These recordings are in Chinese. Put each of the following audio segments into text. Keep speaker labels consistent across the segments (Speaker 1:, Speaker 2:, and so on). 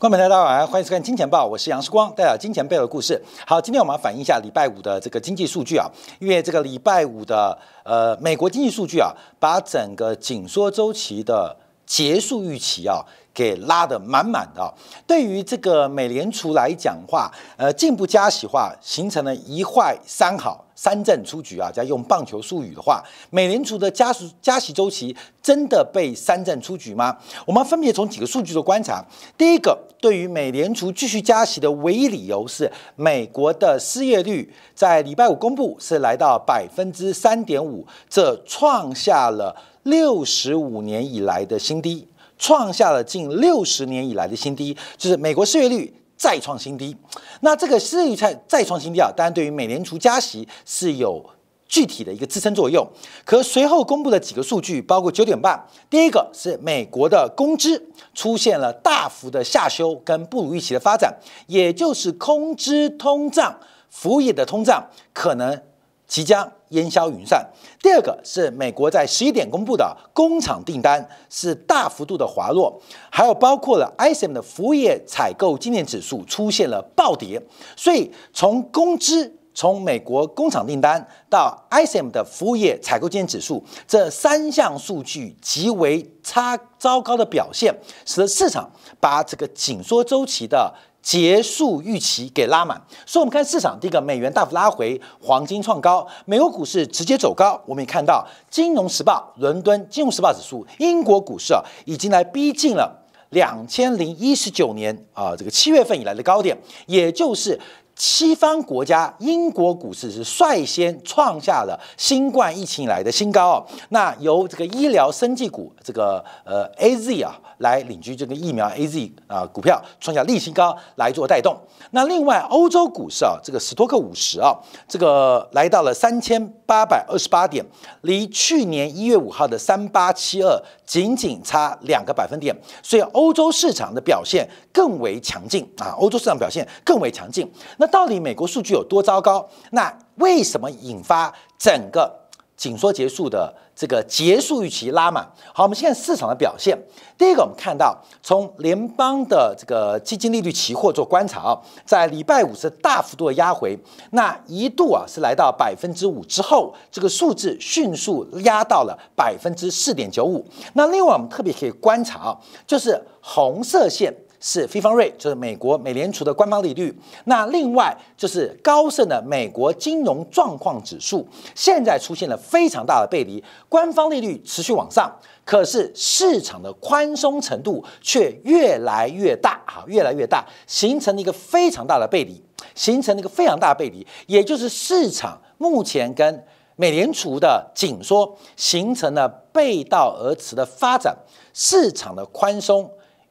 Speaker 1: 观众朋友大家好，欢迎收看《金钱报》，我是杨世光，带来《金钱背后的故事》。好，今天我们要反映一下礼拜五的这个经济数据啊，因为这个礼拜五的呃美国经济数据啊，把整个紧缩周期的结束预期啊。给拉得满满的。对于这个美联储来讲话，呃，进一步加息话，形成了一坏三好，三阵出局啊。加用棒球术语的话，美联储的加速加息周期真的被三阵出局吗？我们分别从几个数据做观察。第一个，对于美联储继续加息的唯一理由是，美国的失业率在礼拜五公布是来到百分之三点五，这创下了六十五年以来的新低。创下了近六十年以来的新低，就是美国失业率再创新低。那这个失业率再再创新低啊，当然对于美联储加息是有具体的一个支撑作用。可随后公布的几个数据，包括九点半，第一个是美国的工资出现了大幅的下修，跟不如预期的发展，也就是工资通胀、服务业的通胀可能。即将烟消云散。第二个是美国在十一点公布的工厂订单是大幅度的滑落，还有包括了 ISM 的服务业采购经验指数出现了暴跌。所以从工资、从美国工厂订单到 ISM 的服务业采购经验指数这三项数据极为差糟糕的表现，使得市场把这个紧缩周期的。结束预期给拉满，所以我们看市场，第一个美元大幅拉回，黄金创高，美国股市直接走高，我们也看到金融时报，伦敦金融时报指数，英国股市啊已经来逼近了两千零一十九年啊这个七月份以来的高点，也就是。西方国家英国股市是率先创下了新冠疫情以来的新高哦。那由这个医疗生技股，这个呃 A Z 啊，来领军这个疫苗 A Z 啊股票创下历史新高来做带动。那另外欧洲股市啊，这个斯托克五十啊，这个来到了三千八百二十八点，离去年一月五号的三八七二仅仅差两个百分点，所以欧洲市场的表现更为强劲啊。欧洲市场表现更为强劲。那到底美国数据有多糟糕？那为什么引发整个紧缩结束的这个结束预期拉满？好，我们现在市场的表现。第一个，我们看到从联邦的这个基金利率期货做观察啊，在礼拜五是大幅度的压回，那一度啊是来到百分之五之后，这个数字迅速压到了百分之四点九五。那另外我们特别可以观察啊，就是红色线。是非方瑞，就是美国美联储的官方利率。那另外就是高盛的美国金融状况指数，现在出现了非常大的背离。官方利率持续往上，可是市场的宽松程度却越来越大哈，越来越大，形成了一个非常大的背离，形成了一个非常大的背离。也就是市场目前跟美联储的紧缩形成了背道而驰的发展，市场的宽松。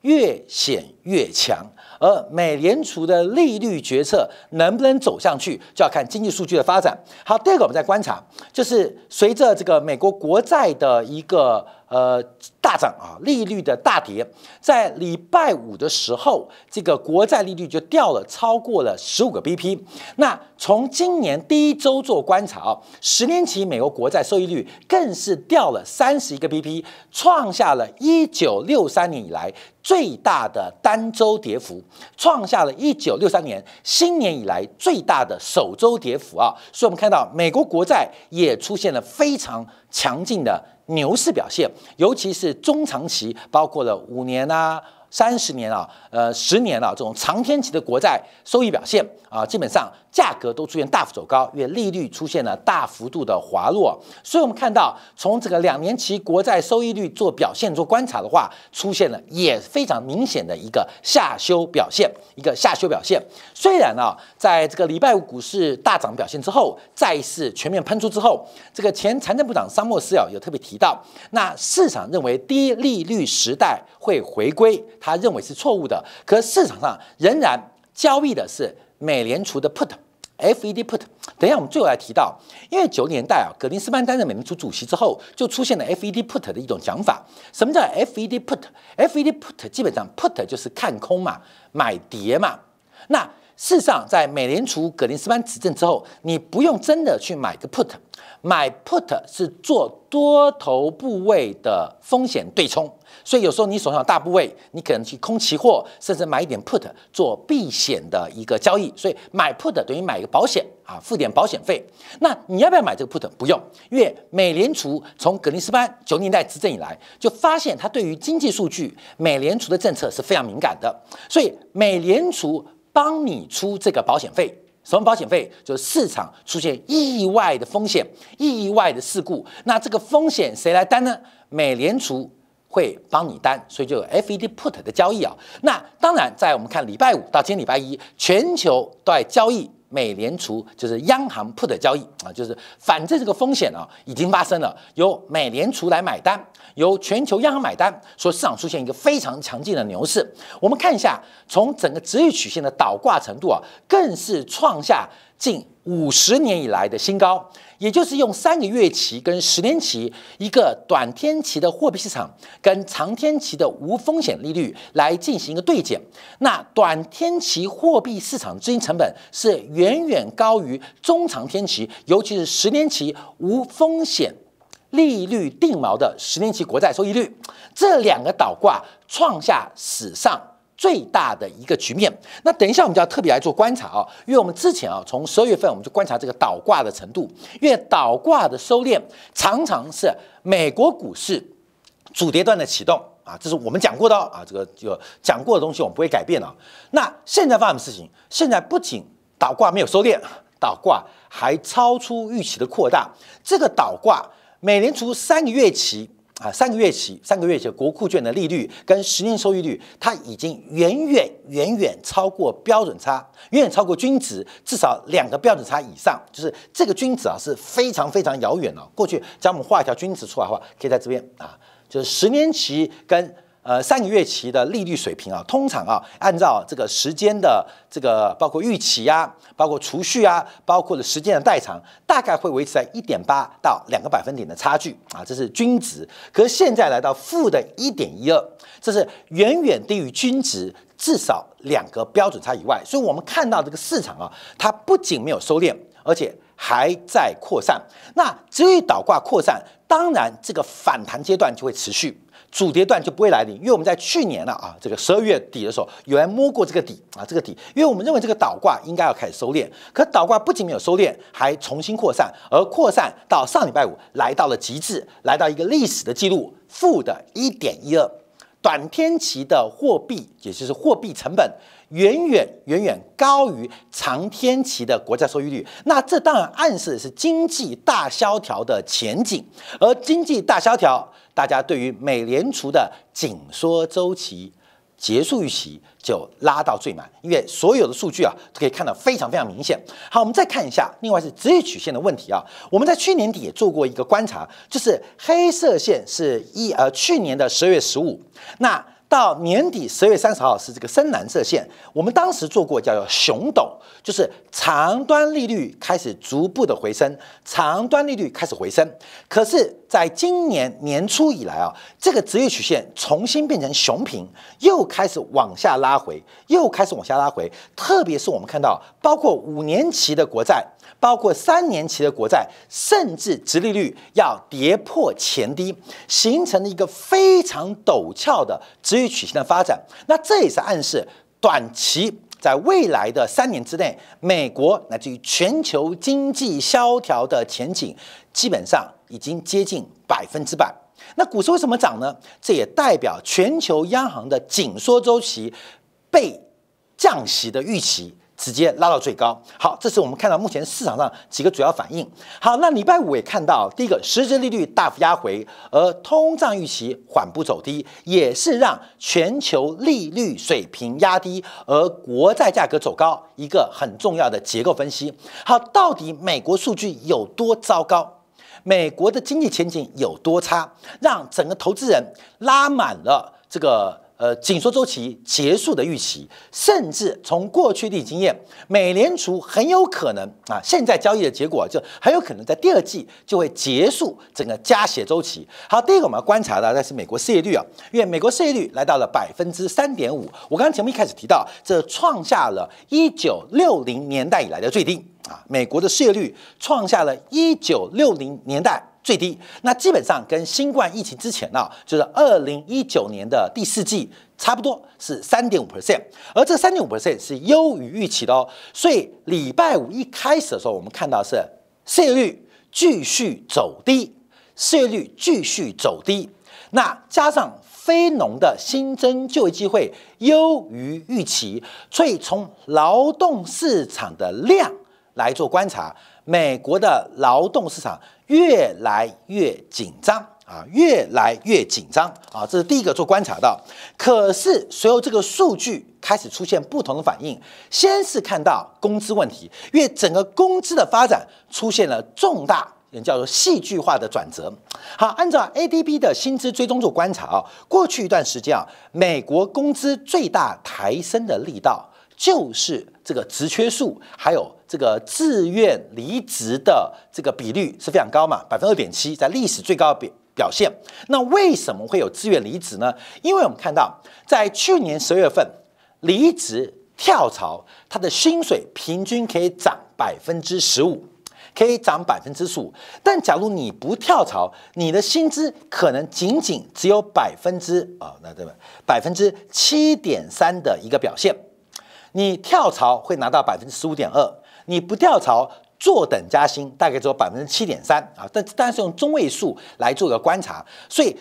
Speaker 1: 越显越强，而美联储的利率决策能不能走向去，就要看经济数据的发展。好，第二个我们在观察，就是随着这个美国国债的一个。呃，大涨啊！利率的大跌，在礼拜五的时候，这个国债利率就掉了超过了十五个 BP。那从今年第一周做观察，十年期美国国债收益率更是掉了三十一个 BP，创下了一九六三年以来最大的单周跌幅，创下了一九六三年新年以来最大的首周跌幅啊！所以我们看到美国国债也出现了非常强劲的。牛市表现，尤其是中长期，包括了五年啊、三十年啊、呃、十年啊这种长天期的国债收益表现啊，基本上。价格都出现大幅走高，月利率出现了大幅度的滑落，所以我们看到从这个两年期国债收益率做表现做观察的话，出现了也非常明显的一个下修表现，一个下修表现。虽然啊，在这个礼拜五股市大涨表现之后，债市全面喷出之后，这个前财政部长沙莫斯啊有特别提到，那市场认为低利率时代会回归，他认为是错误的，可市场上仍然交易的是美联储的 put。FED put，等一下，我们最后来提到，因为九年代啊，格林斯潘担任美联储主席之后，就出现了 FED put 的一种讲法。什么叫 FED put？FED put 基本上 put 就是看空嘛，买跌嘛。那事实上，在美联储格林斯潘执政之后，你不用真的去买个 put，买 put 是做多头部位的风险对冲。所以有时候你手上大部位，你可能去空期货，甚至买一点 put 做避险的一个交易。所以买 put 等于买一个保险啊，付点保险费。那你要不要买这个 put？不用，因为美联储从格林斯潘九年代执政以来，就发现它对于经济数据，美联储的政策是非常敏感的。所以美联储。帮你出这个保险费，什么保险费？就是市场出现意外的风险、意外的事故，那这个风险谁来担呢？美联储会帮你担，所以就有 F E D put 的交易啊。那当然，在我们看礼拜五到今天礼拜一，全球在交易。美联储就是央行 put 交易啊，就是反正这个风险啊已经发生了，由美联储来买单，由全球央行买单，所以市场出现一个非常强劲的牛市。我们看一下，从整个收益曲线的倒挂程度啊，更是创下。近五十年以来的新高，也就是用三个月期跟十年期一个短天期的货币市场跟长天期的无风险利率来进行一个对减，那短天期货币市场资金成本是远远高于中长天期，尤其是十年期无风险利率定锚的十年期国债收益率，这两个倒挂创下史上。最大的一个局面，那等一下我们就要特别来做观察啊，因为我们之前啊，从十二月份我们就观察这个倒挂的程度，因为倒挂的收敛常常是美国股市主跌段的启动啊，这是我们讲过的啊，这个这个讲过的东西我们不会改变啊。那现在发生事情，现在不仅倒挂没有收敛，倒挂还超出预期的扩大，这个倒挂美联储三个月期。啊，三个月起，三个月起国库券的利率跟十年收益率，它已经远远远远超过标准差，远远超过均值，至少两个标准差以上。就是这个均值啊，是非常非常遥远的。过去，将我们画一条均值出来的话，可以在这边啊，就是十年期跟。呃，三个月期的利率水平啊，通常啊，按照这个时间的这个包括预期啊，包括储蓄啊，包括的时间的代偿，大概会维持在一点八到两个百分点的差距啊，这是均值。可是现在来到负的一点一二，这是远远低于均值，至少两个标准差以外。所以，我们看到这个市场啊，它不仅没有收敛，而且还在扩散。那这一倒挂扩散，当然这个反弹阶段就会持续。主跌段就不会来临，因为我们在去年了啊，这个十二月底的时候，有人摸过这个底啊，这个底，因为我们认为这个倒挂应该要开始收敛，可倒挂不仅没有收敛，还重新扩散，而扩散到上礼拜五来到了极致，来到一个历史的记录，负的一点一二，短天期的货币，也就是货币成本。远远远远高于长天期的国债收益率，那这当然暗示的是经济大萧条的前景。而经济大萧条，大家对于美联储的紧缩周期结束预期就拉到最满，因为所有的数据啊都可以看到非常非常明显。好，我们再看一下，另外是职业曲线的问题啊。我们在去年底也做过一个观察，就是黑色线是一呃去年的十二月十五，那。到年底十月三十号是这个深蓝色线，我们当时做过叫做熊斗，就是长端利率开始逐步的回升，长端利率开始回升。可是，在今年年初以来啊，这个职业曲线重新变成熊平，又开始往下拉回，又开始往下拉回。特别是我们看到，包括五年期的国债。包括三年期的国债，甚至直利率要跌破前低，形成了一个非常陡峭的殖利曲线的发展。那这也是暗示短期在未来的三年之内，美国乃至于全球经济萧条的前景基本上已经接近百分之百。那股市为什么涨呢？这也代表全球央行的紧缩周期被降息的预期。直接拉到最高。好，这是我们看到目前市场上几个主要反应。好，那礼拜五也看到，第一个，实质利率大幅压回，而通胀预期缓步走低，也是让全球利率水平压低，而国债价格走高一个很重要的结构分析。好，到底美国数据有多糟糕？美国的经济前景有多差？让整个投资人拉满了这个。呃，紧缩周期结束的预期，甚至从过去的经验，美联储很有可能啊，现在交易的结果就很有可能在第二季就会结束整个加息周期。好，第一个我们要观察到，那是美国失业率啊，因为美国失业率来到了百分之三点五。我刚刚前面一开始提到，这创下了一九六零年代以来的最低啊，美国的失业率创下了一九六零年代。最低，那基本上跟新冠疫情之前呢，就是二零一九年的第四季差不多，是三点五 percent，而这三点五 percent 是优于预期的哦。所以礼拜五一开始的时候，我们看到是失业率继续走低，失业率继续走低。那加上非农的新增就业机会优于预期，所以从劳动市场的量来做观察，美国的劳动市场。越来越紧张啊，越来越紧张啊，这是第一个做观察到。可是随后这个数据开始出现不同的反应，先是看到工资问题，因为整个工资的发展出现了重大，也叫做戏剧化的转折。好，按照 A D B 的薪资追踪做观察啊，过去一段时间啊，美国工资最大抬升的力道。就是这个职缺数，还有这个自愿离职的这个比率是非常高嘛，百分之二点七，在历史最高的表表现。那为什么会有自愿离职呢？因为我们看到，在去年十月份离职跳槽，他的薪水平均可以涨百分之十五，可以涨百分之十五。但假如你不跳槽，你的薪资可能仅仅只有百分之啊，那对吧？百分之七点三的一个表现。你跳槽会拿到百分之十五点二，你不跳槽坐等加薪，大概只有百分之七点三啊。但但是用中位数来做个观察，所以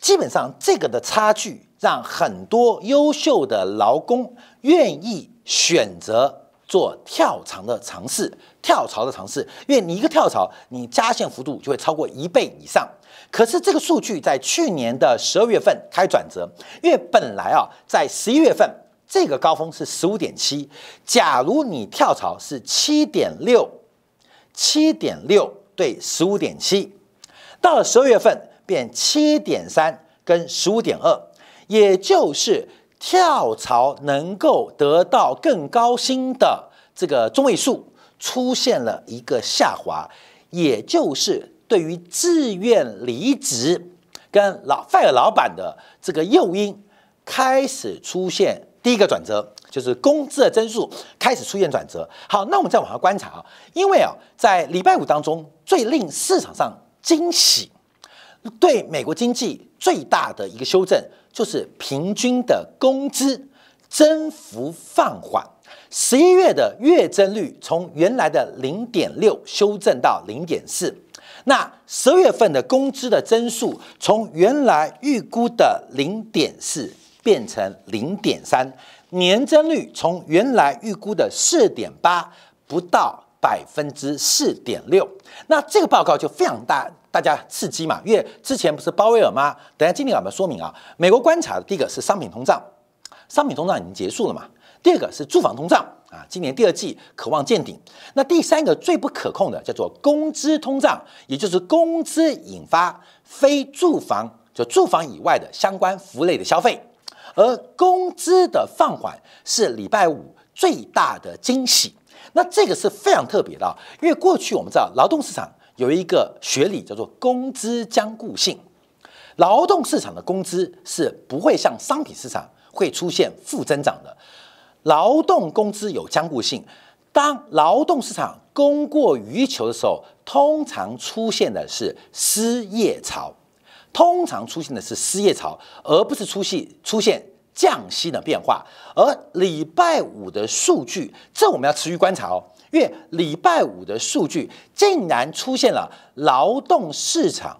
Speaker 1: 基本上这个的差距让很多优秀的劳工愿意选择做跳槽的尝试。跳槽的尝试，因为你一个跳槽，你加薪幅度就会超过一倍以上。可是这个数据在去年的十二月份开转折，因为本来啊在十一月份。这个高峰是十五点七，假如你跳槽是七点六，七点六对十五点七，到了十二月份变七点三跟十五点二，也就是跳槽能够得到更高薪的这个中位数出现了一个下滑，也就是对于自愿离职跟老、fire 老板的这个诱因开始出现。第一个转折就是工资的增速开始出现转折。好，那我们再往下观察啊，因为啊，在礼拜五当中，最令市场上惊喜、对美国经济最大的一个修正，就是平均的工资增幅放缓。十一月的月增率从原来的零点六修正到零点四，那十月份的工资的增速从原来预估的零点四。变成零点三，年增率从原来预估的四点八，不到百分之四点六。那这个报告就非常大，大家刺激嘛，因为之前不是鲍威尔吗？等下金立我们说明啊。美国观察的第一个是商品通胀，商品通胀已经结束了嘛。第二个是住房通胀啊，今年第二季渴望见顶。那第三个最不可控的叫做工资通胀，也就是工资引发非住房，就住房以外的相关服务类的消费。而工资的放缓是礼拜五最大的惊喜，那这个是非常特别的，因为过去我们知道劳动市场有一个学理叫做工资僵固性，劳动市场的工资是不会像商品市场会出现负增长的，劳动工资有僵固性，当劳动市场供过于求的时候，通常出现的是失业潮。通常出现的是失业潮，而不是出现出现降息的变化。而礼拜五的数据，这我们要持续观察哦，因为礼拜五的数据竟然出现了劳动市场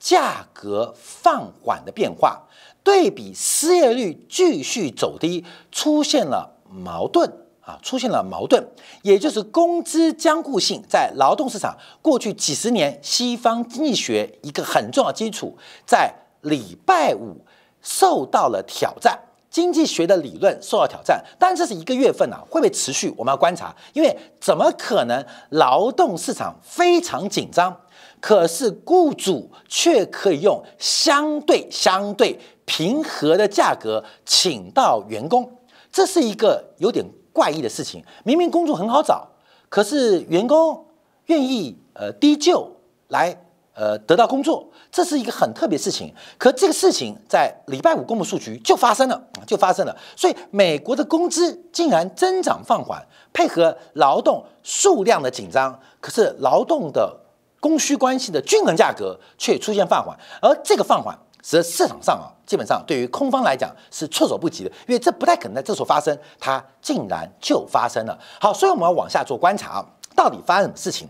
Speaker 1: 价格放缓的变化，对比失业率继续走低，出现了矛盾。啊，出现了矛盾，也就是工资僵固性在劳动市场过去几十年西方经济学一个很重要基础，在礼拜五受到了挑战，经济学的理论受到挑战。但这是一个月份啊，会不会持续？我们要观察，因为怎么可能劳动市场非常紧张，可是雇主却可以用相对相对平和的价格请到员工？这是一个有点。怪异的事情，明明工作很好找，可是员工愿意呃低就来呃得到工作，这是一个很特别事情。可这个事情在礼拜五公布数据就发生了，就发生了。所以美国的工资竟然增长放缓，配合劳动数量的紧张，可是劳动的供需关系的均衡价格却出现放缓，而这个放缓。实市场上啊，基本上对于空方来讲是措手不及的，因为这不太可能在这时候发生，它竟然就发生了。好，所以我们要往下做观察，啊，到底发生什么事情？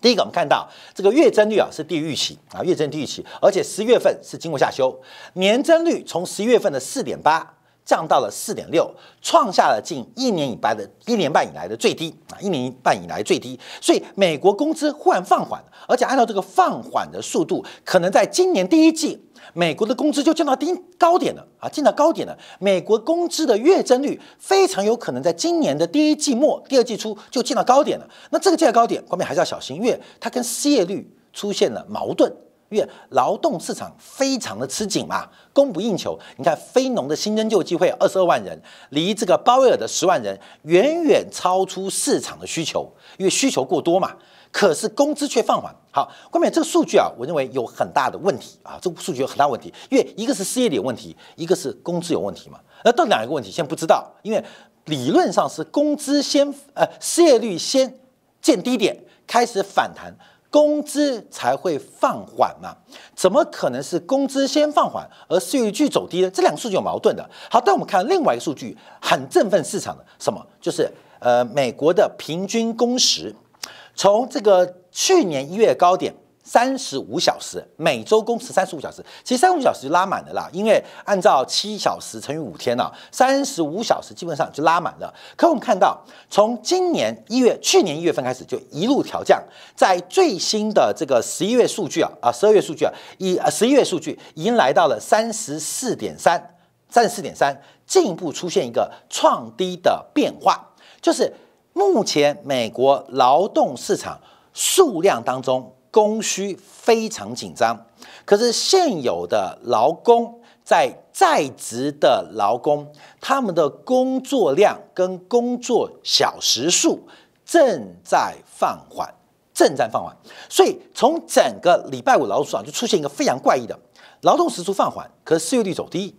Speaker 1: 第一个，我们看到这个月增率啊是低于预期啊，月增低于预期，而且十月份是经过下修，年增率从十一月份的四点八。降到了四点六，创下了近一年以来的一年半以来的最低啊，一年半以来最低。所以美国工资忽然放缓而且按照这个放缓的速度，可能在今年第一季，美国的工资就降到低高点了啊，进到高点了。美国工资的月增率非常有可能在今年的第一季末、第二季初就进到高点了。那这个进到高点，后面还是要小心，因为它跟失业率出现了矛盾。因为劳动市场非常的吃紧嘛，供不应求。你看非农的新增就机会二十二万人，离这个鲍威尔的十万人远远超出市场的需求，因为需求过多嘛。可是工资却放缓。好，外面这个数据啊，我认为有很大的问题啊，这个数据有很大问题，因为一个是失业率有问题，一个是工资有问题嘛。那到底哪一个问题？现在不知道，因为理论上是工资先呃，失业率先见低点开始反弹。工资才会放缓嘛？怎么可能是工资先放缓，而失业率走低呢？这两个数据有矛盾的。好，但我们看另外一个数据，很振奋市场的，什么？就是呃，美国的平均工时，从这个去年一月高点。三十五小时，每周工时三十五小时，其实三十五小时就拉满了啦。因为按照七小时乘以五天呢，三十五小时基本上就拉满了。可我们看到，从今年一月、去年一月份开始就一路调降，在最新的这个十一月数据啊，啊十二月数据啊，啊十一月数据已经来到了三十四点三，三十四点三，进一步出现一个创低的变化，就是目前美国劳动市场数量当中。供需非常紧张，可是现有的劳工在在职的劳工，他们的工作量跟工作小时数正在放缓，正在放缓。所以从整个礼拜五劳动市场就出现一个非常怪异的：劳动时速放缓，可是失业率走低，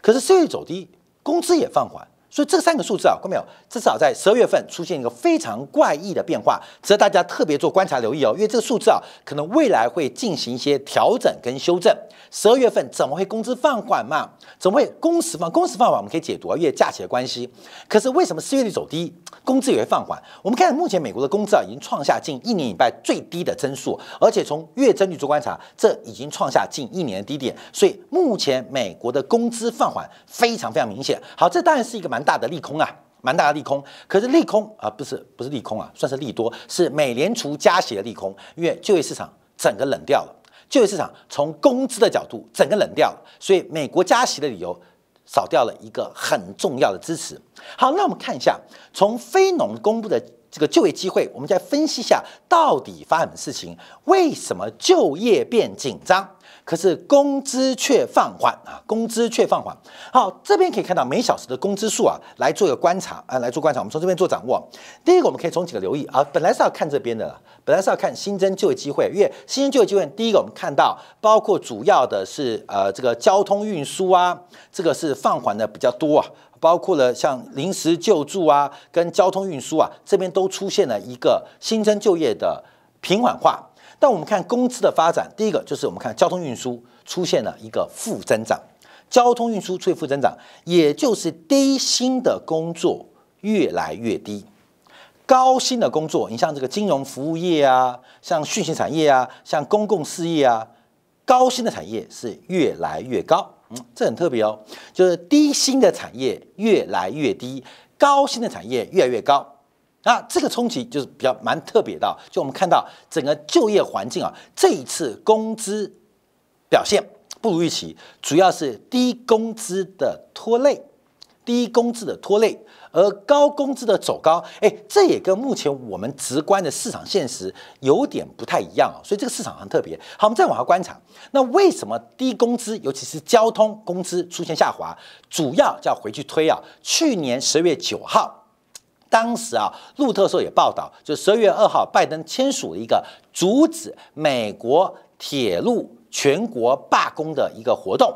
Speaker 1: 可是失业率走低，工资也放缓。所以这三个数字啊，看到没有？至少在十二月份出现一个非常怪异的变化，值得大家特别做观察留意哦。因为这个数字啊，可能未来会进行一些调整跟修正。十二月份怎么会工资放缓嘛？怎么会工时放工时放缓？我们可以解读啊，因为假期的关系。可是为什么失业率走低，工资也会放缓？我们看目前美国的工资啊，已经创下近一年以来最低的增速，而且从月增率做观察，这已经创下近一年的低点。所以目前美国的工资放缓非常非常明显。好，这当然是一个蛮。大的利空啊，蛮大的利空。可是利空啊，不是不是利空啊，算是利多，是美联储加息的利空，因为就业市场整个冷掉了，就业市场从工资的角度整个冷掉了，所以美国加息的理由少掉了一个很重要的支持。好，那我们看一下从非农公布的这个就业机会，我们再分析一下到底发生什么事情，为什么就业变紧张？可是工资却放缓啊，工资却放缓。好，这边可以看到每小时的工资数啊，来做一个观察啊，来做观察。我们从这边做掌握。第一个，我们可以从几个留意啊，本来是要看这边的，本来是要看新增就业机会，因为新增就业机会，第一个我们看到包括主要的是呃这个交通运输啊，这个是放缓的比较多啊，包括了像临时救助啊跟交通运输啊，这边都出现了一个新增就业的平缓化。但我们看工资的发展，第一个就是我们看交通运输出现了一个负增长，交通运输出现负增长，也就是低薪的工作越来越低，高薪的工作，你像这个金融服务业啊，像讯息产业啊，像公共事业啊，高薪的产业是越来越高。嗯，这很特别哦，就是低薪的产业越来越低，高薪的产业越来越高。那这个冲击就是比较蛮特别的，就我们看到整个就业环境啊，这一次工资表现不如预期，主要是低工资的拖累，低工资的拖累，而高工资的走高，哎，这也跟目前我们直观的市场现实有点不太一样啊，所以这个市场很特别。好，我们再往下观察，那为什么低工资，尤其是交通工资出现下滑，主要就要回去推啊，去年十月九号。当时啊，路透社也报道，就十二月二号，拜登签署了一个阻止美国铁路全国罢工的一个活动，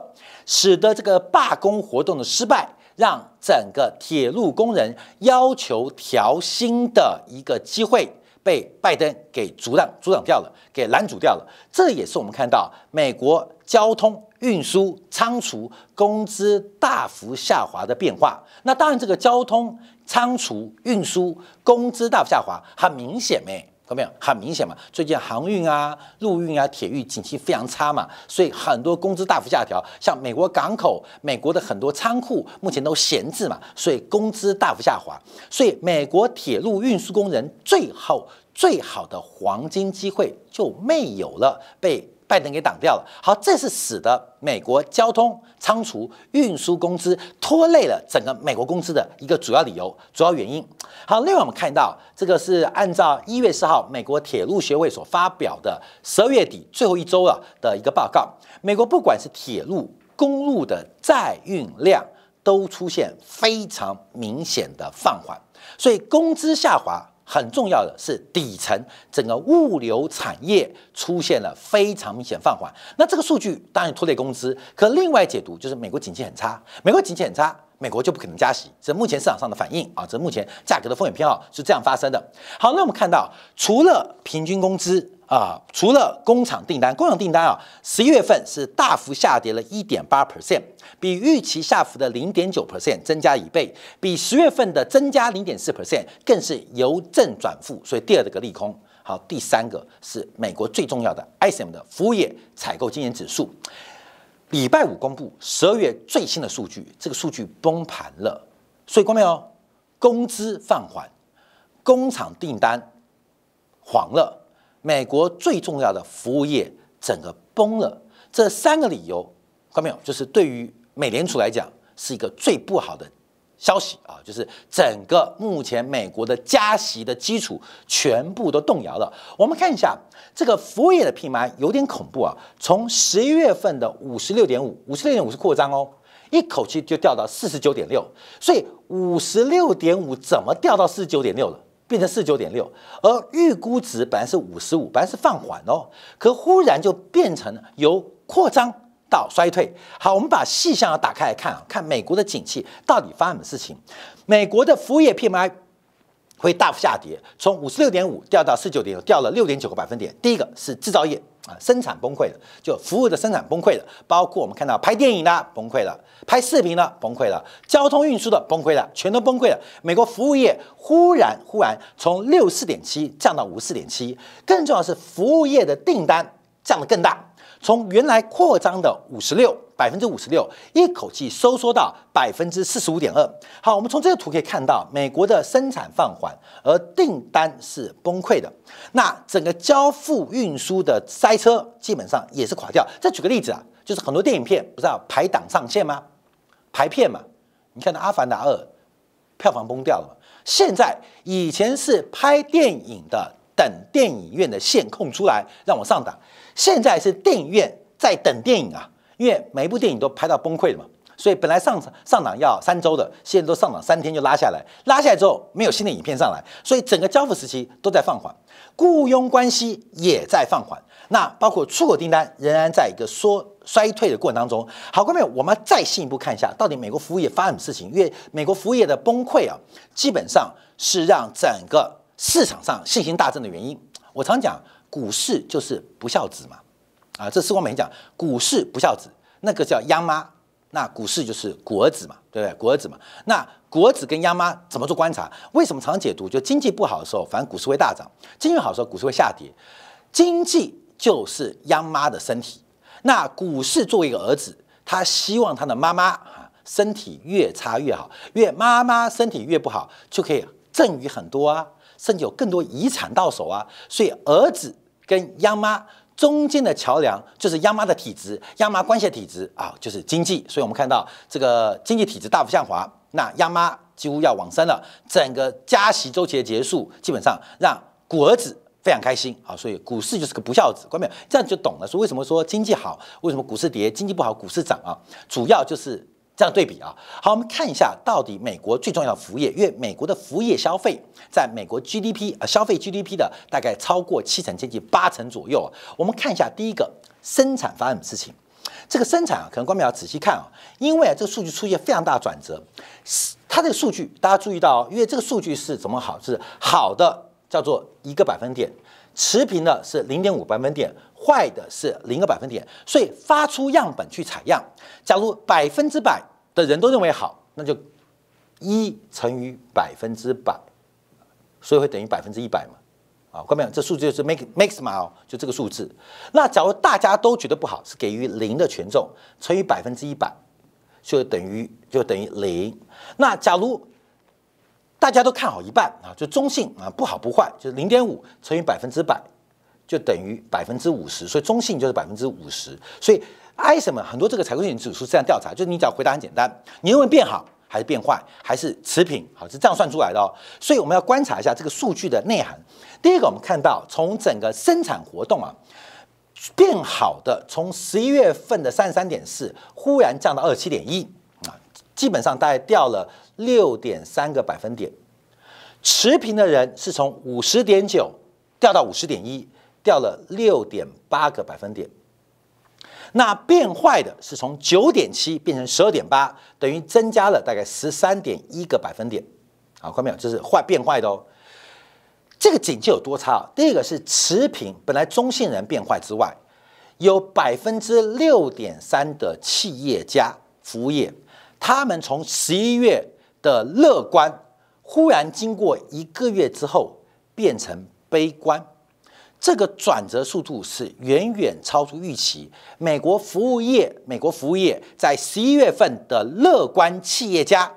Speaker 1: 使得这个罢工活动的失败，让整个铁路工人要求调薪的一个机会。被拜登给阻挡阻挡掉了，给拦阻掉了。这也是我们看到美国交通运输仓储工资大幅下滑的变化。那当然，这个交通仓储运输工资大幅下滑很明显没。有没有？很明显嘛，最近航运啊、陆运啊、铁路景气非常差嘛，所以很多工资大幅下调。像美国港口、美国的很多仓库目前都闲置嘛，所以工资大幅下滑。所以美国铁路运输工人最后最好的黄金机会就没有了，被。拜登给挡掉了，好，这是使得美国交通、仓储、运输工资拖累了整个美国工资的一个主要理由、主要原因。好，另外我们看到，这个是按照一月四号美国铁路学会所发表的十二月底最后一周了的一个报告，美国不管是铁路、公路的载运量都出现非常明显的放缓，所以工资下滑。很重要的是，底层整个物流产业出现了非常明显放缓。那这个数据当然拖累工资，可另外解读就是美国经济很差。美国经济很差，美国就不可能加息。这目前市场上的反应啊，这目前价格的风险偏好是这样发生的。好，那我们看到，除了平均工资。啊，除了工厂订单，工厂订单啊，十一月份是大幅下跌了1.8%，比预期下浮的0.9%增加一倍，比十月份的增加0.4%更是由正转负，所以第二个利空。好，第三个是美国最重要的 ISM 的服务业采购经营指数，礼拜五公布十二月最新的数据，这个数据崩盘了，所以各没有，工资放缓，工厂订单黄了。美国最重要的服务业整个崩了，这三个理由看到没有？就是对于美联储来讲是一个最不好的消息啊，就是整个目前美国的加息的基础全部都动摇了。我们看一下这个服务业的 PMI 有点恐怖啊，从十一月份的五十六点五，五十六点五是扩张哦，一口气就掉到四十九点六，所以五十六点五怎么掉到四十九点六了？变成四九点六，而预估值本来是五十五，本来是放缓哦，可忽然就变成由扩张到衰退。好，我们把细项要打开来看啊，看美国的景气到底发生什么事情。美国的服务业 P M I。会大幅下跌，从五十六点五掉到四九点，掉了六点九个百分点。第一个是制造业啊，生产崩溃了，就服务的生产崩溃了，包括我们看到拍电影的崩溃了，拍视频的崩溃了，交通运输的崩溃了，全都崩溃了。美国服务业忽然忽然从六四点七降到五四点七，更重要是服务业的订单降得更大。从原来扩张的五十六百分之五十六，一口气收缩到百分之四十五点二。好，我们从这个图可以看到，美国的生产放缓，而订单是崩溃的。那整个交付运输的塞车，基本上也是垮掉。再举个例子啊，就是很多电影片，不是要排档上线吗？排片嘛，你看到《阿凡达二》票房崩掉了嘛？现在以前是拍电影的。等电影院的线空出来让我上档，现在是电影院在等电影啊，因为每一部电影都拍到崩溃了嘛，所以本来上上档要三周的，现在都上档三天就拉下来，拉下来之后没有新的影片上来，所以整个交付时期都在放缓，雇佣关系也在放缓，那包括出口订单仍然在一个缩衰退的过程当中。好，各位朋友，我们再进一步看一下到底美国服务业发生什么事情，因为美国服务业的崩溃啊，基本上是让整个。市场上信心大增的原因，我常讲股市就是不孝子嘛，啊，这司每天讲股市不孝子，那个叫央妈，那股市就是国子嘛，对不对？国子嘛，那国子跟央妈怎么做观察？为什么常解读就经济不好的时候，反正股市会大涨；经济好的时候，股市会下跌。经济就是央妈的身体，那股市作为一个儿子，他希望他的妈妈啊身体越差越好，越妈妈身体越不好就可以赠予很多啊。甚至有更多遗产到手啊，所以儿子跟央妈中间的桥梁就是央妈的体质，央妈关系的体质啊，就是经济。所以我们看到这个经济体质大幅下滑，那央妈几乎要往生了。整个加息周期的结束，基本上让股儿子非常开心啊，所以股市就是个不孝子，看到没有？这样就懂了，说为什么说经济好，为什么股市跌；经济不好，股市涨啊，主要就是。这样对比啊，好，我们看一下到底美国最重要的服务业。因为美国的服务业消费在美国 GDP 啊消费 GDP 的大概超过七成、接近八成左右。我们看一下第一个生产方面的事情。这个生产啊，可能观众要仔细看啊，因为啊这个数据出现非常大的转折。它这个数据大家注意到，因为这个数据是怎么好？是好的叫做一个百分点。持平的是零点五百分点，坏的是零个百分点，所以发出样本去采样。假如百分之百的人都认为好，那就一乘以百分之百，所以会等于百分之一百嘛。啊，官们讲这数字就是 make makes 嘛就这个数字。那假如大家都觉得不好，是给予零的权重乘以百分之一百，就等于就等于零。那假如大家都看好一半啊，就中性啊，不好不坏，就是零点五乘以百分之百，就等于百分之五十，所以中性就是百分之五十。所以，I 什么很多这个采购经理指数这样调查，就是你只要回答很简单，你认为变好还是变坏还是持平，好是这样算出来的哦。所以我们要观察一下这个数据的内涵。第一个，我们看到从整个生产活动啊变好的，从十一月份的三十三点四，忽然降到二十七点一。基本上大概掉了六点三个百分点，持平的人是从五十点九掉到五十点一，掉了六点八个百分点。那变坏的是从九点七变成十二点八，等于增加了大概十三点一个百分点。好，看到没有，这是坏变坏的哦。这个景气有多差？啊？第一个是持平，本来中性人变坏之外，有百分之六点三的企业家服务业。他们从十一月的乐观，忽然经过一个月之后变成悲观，这个转折速度是远远超出预期。美国服务业，美国服务业在十一月份的乐观企业家，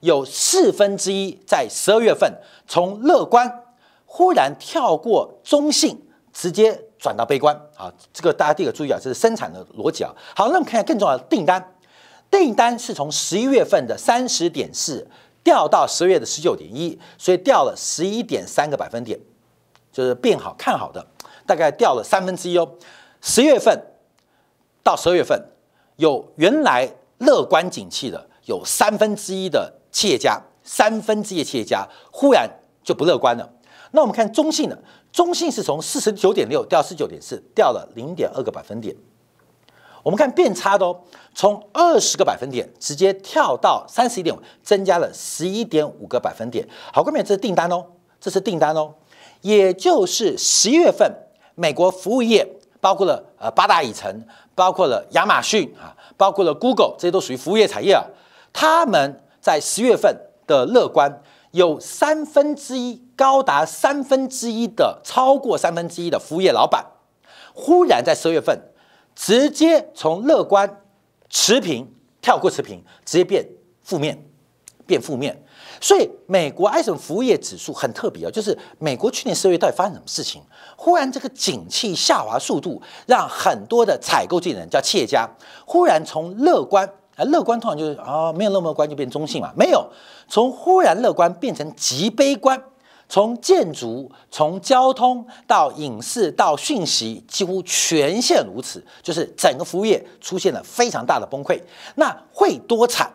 Speaker 1: 有四分之一在十二月份从乐观忽然跳过中性，直接转到悲观。啊，这个大家第一个注意啊，这是生产的逻辑啊。好，那我们看一下更重要的订单。这一单是从十一月份的三十点四掉到十二月的十九点一，所以掉了十一点三个百分点，就是变好看好的，大概掉了三分之一哦。十月份到十二月份，有原来乐观景气的有三分之一的企业家，三分之一的企业家忽然就不乐观了。那我们看中性的，中性是从四十九点六掉四十九点四，掉了零点二个百分点。我们看变差的哦，从二十个百分点直接跳到三十一点五，增加了十一点五个百分点。好，后面这是订单哦，这是订单哦，也就是十月份美国服务业，包括了呃八大以城，包括了亚马逊啊，包括了 Google，这些都属于服务业产业啊。他们在十月份的乐观，有三分之一，高达三分之一的超过三分之一的服务业老板，忽然在十月份。直接从乐观持平跳过持平，直接变负面，变负面。所以美国艾森服务业指数很特别啊，就是美国去年十二月到底发生什么事情？忽然这个景气下滑速度让很多的采购经理人叫企业家，忽然从乐观啊，乐观通常就是啊没有那么乐观就变中性嘛，没有从忽然乐观变成极悲观。从建筑、从交通到影视到讯息，几乎全线如此，就是整个服务业出现了非常大的崩溃。那会多惨？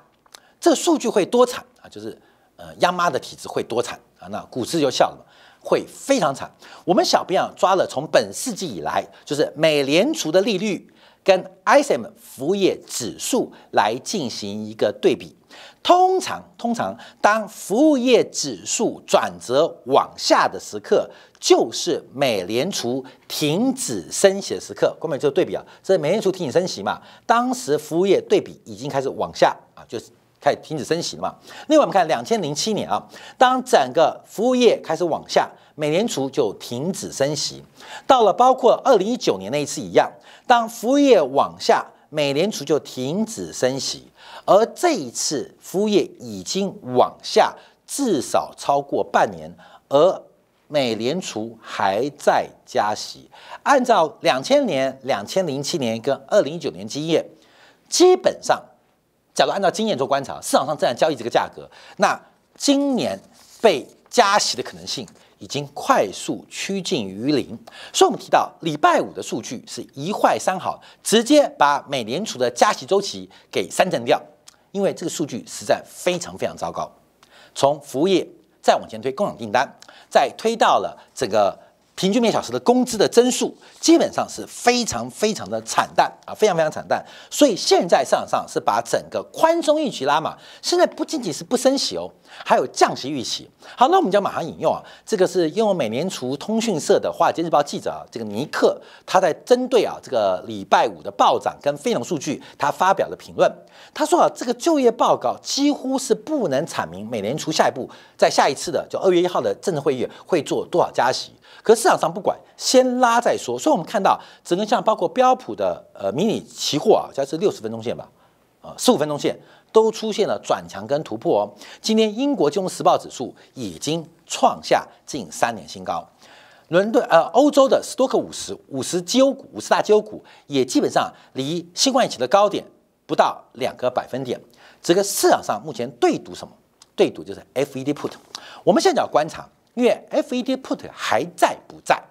Speaker 1: 这数据会多惨啊？就是呃，央妈的体质会多惨啊？那股市就笑了嘛，会非常惨。我们小编啊抓了从本世纪以来，就是美联储的利率跟 ISM 服务业指数来进行一个对比。通常，通常当服务业指数转折往下的时刻，就是美联储停止升息的时刻。我们做对比啊，这美联储停止升息嘛，当时服务业对比已经开始往下啊，就是。开始停止升息了嘛。另外，我们看两千零七年啊，当整个服务业开始往下，美联储就停止升息。到了包括二零一九年那一次一样，当服务业往下，美联储就停止升息。而这一次服务业已经往下至少超过半年，而美联储还在加息。按照两千年、两千零七年跟二零一九年经验，基本上，假如按照经验做观察，市场上自然交易这个价格，那今年被加息的可能性。已经快速趋近于零，所以我们提到礼拜五的数据是一坏三好，直接把美联储的加息周期给三减掉，因为这个数据实在非常非常糟糕。从服务业再往前推，工厂订单，再推到了这个。平均每小时的工资的增速基本上是非常非常的惨淡啊，非常非常惨淡。所以现在市场上是把整个宽松预期拉满。现在不仅仅是不升息哦，还有降息预期。好，那我们就要马上引用啊，这个是因为美联储通讯社的华尔街日报记者这个尼克，他在针对啊这个礼拜五的暴涨跟非农数据，他发表了评论。他说啊，这个就业报告几乎是不能阐明美联储下一步在下一次的就二月一号的政治会议会做多少加息。可是。市场上不管，先拉再说。所以，我们看到整个像包括标普的呃迷你期货啊，现是六十分钟线吧，呃十五分钟线都出现了转强跟突破。哦。今天英国金融时报指数已经创下近三年新高，伦敦呃欧洲的斯托克五十五十基优股五十大基优股也基本上离新冠疫情的高点不到两个百分点。这个市场上目前对赌什么？对赌就是 FED put。我们现在要观察。因为 F E D put 还在不在？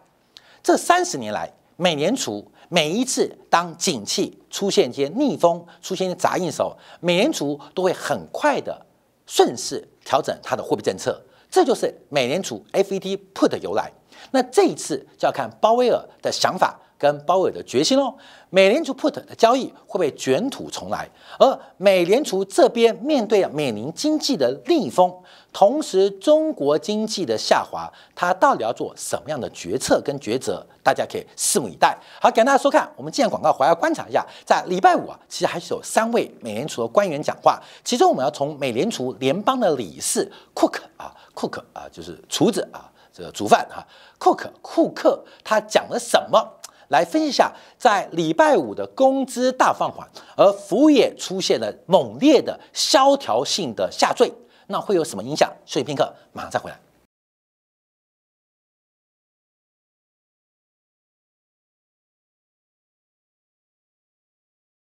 Speaker 1: 这三十年来，美联储每一次当景气出现一些逆风、出现一些杂音的时候，美联储都会很快的顺势调整它的货币政策，这就是美联储 F E D put 的由来。那这一次就要看鲍威尔的想法。跟包围的决心哦。美联储 put 的交易会被卷土重来，而美联储这边面对美林经济的逆风，同时中国经济的下滑，它到底要做什么样的决策跟抉择？大家可以拭目以待。好，感谢大家收看，我们今天广告，回来观察一下，在礼拜五啊，其实还是有三位美联储的官员讲话，其中我们要从美联储联邦的理事 Cook 啊 Cook 啊就是厨子啊这个煮饭哈库克库克他讲了什么？来分析一下，在礼拜五的工资大放缓，而服务业出现了猛烈的萧条性的下坠，那会有什么影响？休息片刻，马上再回来。